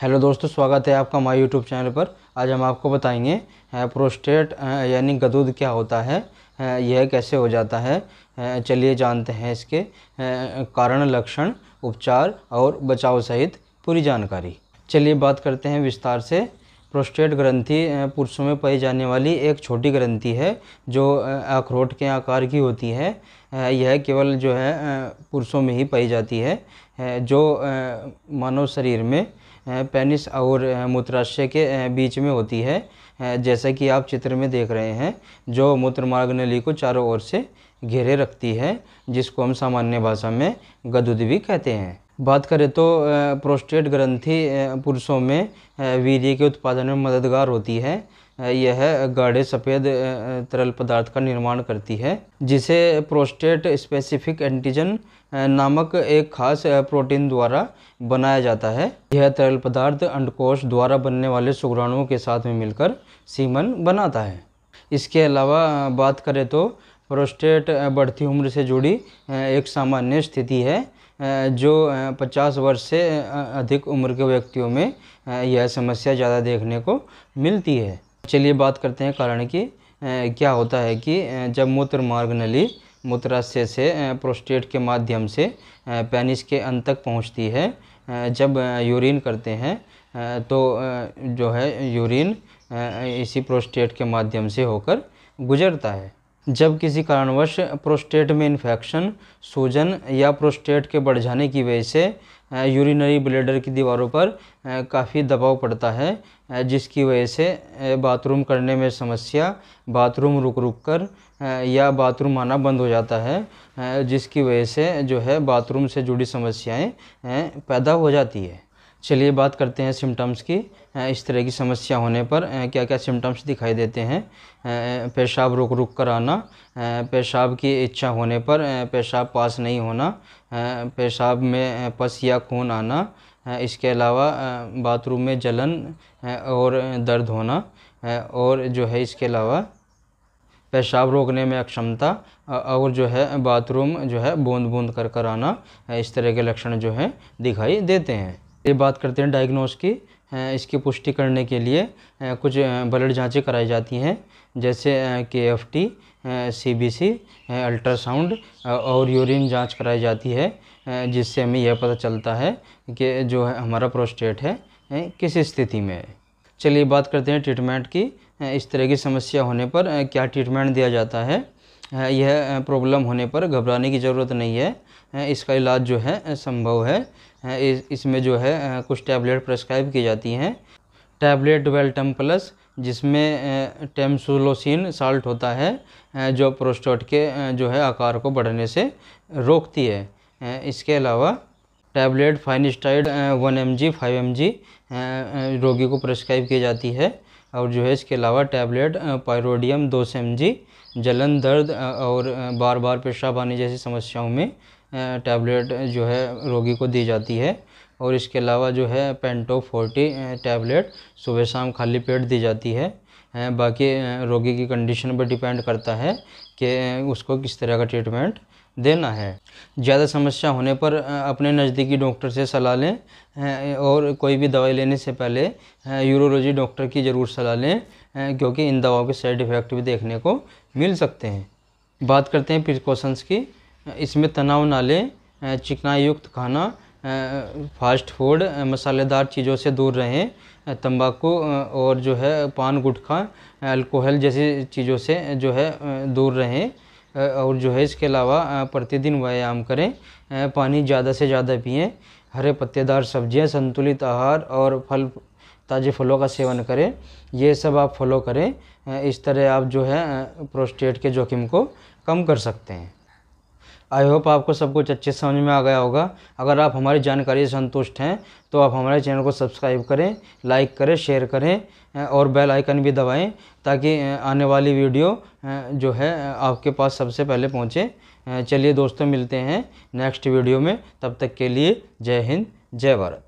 hello दोस्तों स्वागत है आपका माय यूट्यूब चैनल पर आज हम आपको बताएंगे प्रोस्टेट यानी गदूद क्या होता है यह कैसे हो जाता है चलिए जानते हैं इसके कारण लक्षण उपचार और बचाव सहित पूरी जानकारी चलिए बात करते हैं विस्तार से प्रोस्टेट ग्रंथि पुरुषों में पाई जाने वाली एक छोटी ग्रंथि है जो अखरोट के आकार की होती है यह केवल जो है पुरुषों में ही पाई जाती है जो मानव शरीर में पेनिस और मूत्राशय के बीच में होती है जैसा कि आप चित्र में देख रहे हैं जो मूत्रमार्ग नली को चारों ओर से घेरे रखती है जिसको हम सामान्य भाषा में गदुद भी कहते हैं बात करें तो प्रोस्टेट ग्रंथि पुरुषों में वीर्य के उत्पादन में मददगार होती है यह गाढ़े सफ़ेद तरल पदार्थ का निर्माण करती है जिसे प्रोस्टेट स्पेसिफिक एंटीजन नामक एक खास प्रोटीन द्वारा बनाया जाता है यह तरल पदार्थ अंडकोश द्वारा बनने वाले सुग्राणुओं के साथ में मिलकर सीमन बनाता है इसके अलावा बात करें तो प्रोस्टेट बढ़ती उम्र से जुड़ी एक सामान्य स्थिति है जो 50 वर्ष से अधिक उम्र के व्यक्तियों में यह समस्या ज़्यादा देखने को मिलती है चलिए बात करते हैं कारण की क्या होता है कि जब मूत्र मार्ग नली मूत्राशय से प्रोस्टेट के माध्यम से पेनिस के अंत तक पहुंचती है जब यूरिन करते हैं तो जो है यूरिन इसी प्रोस्टेट के माध्यम से होकर गुजरता है जब किसी कारणवश प्रोस्टेट में इन्फेक्शन सूजन या प्रोस्टेट के बढ़ जाने की वजह से यूरिनरी ब्लेडर की दीवारों पर काफ़ी दबाव पड़ता है जिसकी वजह से बाथरूम करने में समस्या बाथरूम रुक रुक कर या बाथरूम आना बंद हो जाता है जिसकी वजह से जो है बाथरूम से जुड़ी समस्याएं पैदा हो जाती है चलिए बात करते हैं सिम्टम्स की इस तरह की समस्या होने पर क्या क्या सिम्टम्स दिखाई देते हैं पेशाब रुक रुक कर आना पेशाब की इच्छा होने पर पेशाब पास नहीं होना पेशाब में पस या खून आना इसके अलावा बाथरूम में जलन और दर्द होना और जो है इसके अलावा पेशाब रोकने में अक्षमता और जो है बाथरूम जो है बूंद बूंद कर कर आना इस तरह के लक्षण जो है दिखाई देते हैं ये बात करते हैं डायग्नोस की इसकी पुष्टि करने के लिए कुछ ब्लड जाँचें कराई जाती हैं जैसे K F T C B C ultrasound और यूरिन जांच कराई जाती है जिससे हमें यह पता चलता है कि जो है हमारा प्रोस्टेट है किस स्थिति में है चलिए बात करते हैं ट्रीटमेंट की इस तरह की समस्या होने पर क्या ट्रीटमेंट दिया जाता है यह प्रॉब्लम होने पर घबराने की ज़रूरत नहीं है इसका इलाज जो है संभव है इसमें जो है कुछ टैबलेट प्रेस्क्राइब की जाती हैं टैबलेट वेल्टम प्लस जिसमें टेम्सुलोसिन साल्ट होता है जो प्रोस्टेट के जो है आकार को बढ़ने से रोकती है इसके अलावा tablet finasteride one M G five M G रोगी को प्रेस्क्राइब की जाती है और जो है इसके अलावा टैबलेट पायरोडियम दो सौ एम जी जलन दर्द और बार बार पेशाब आने जैसी समस्याओं में टैबलेट जो है रोगी को दी जाती है और इसके अलावा जो है पेंटो फोर्टी टैबलेट सुबह शाम खाली पेट दी जाती है बाकी रोगी की कंडीशन पर डिपेंड करता है कि उसको किस तरह का ट्रीटमेंट देना है ज़्यादा समस्या होने पर अपने नज़दीकी डॉक्टर से सलाह लें और कोई भी दवाई लेने से पहले यूरोलॉजी डॉक्टर की ज़रूर सलाह लें क्योंकि इन दवाओं के साइड इफ़ेक्ट भी देखने को मिल सकते हैं बात करते हैं प्रिकॉशंस की इसमें तनाव ना लें चिकनायुक्त खाना फास्ट फूड मसालेदार चीज़ों से दूर रहें तंबाकू और जो है पान गुटखा अल्कोहल जैसी चीज़ों से जो है दूर रहें और जो है इसके अलावा प्रतिदिन व्यायाम करें पानी ज़्यादा से ज़्यादा पिएं हरे पत्तेदार सब्जियां संतुलित आहार और फल ताज़े फलों का सेवन करें ये सब आप फॉलो करें इस तरह आप जो है प्रोस्टेट के जोखिम को कम कर सकते हैं आई होप आपको सब कुछ अच्छे समझ में आ गया होगा अगर आप हमारी जानकारी से संतुष्ट हैं तो आप हमारे चैनल को सब्सक्राइब करें लाइक करें शेयर करें और बेल आइकन भी दबाएं ताकि आने वाली वीडियो जो है आपके पास सबसे पहले पहुंचे चलिए दोस्तों मिलते हैं नेक्स्ट वीडियो में तब तक के लिए जय हिंद जय भारत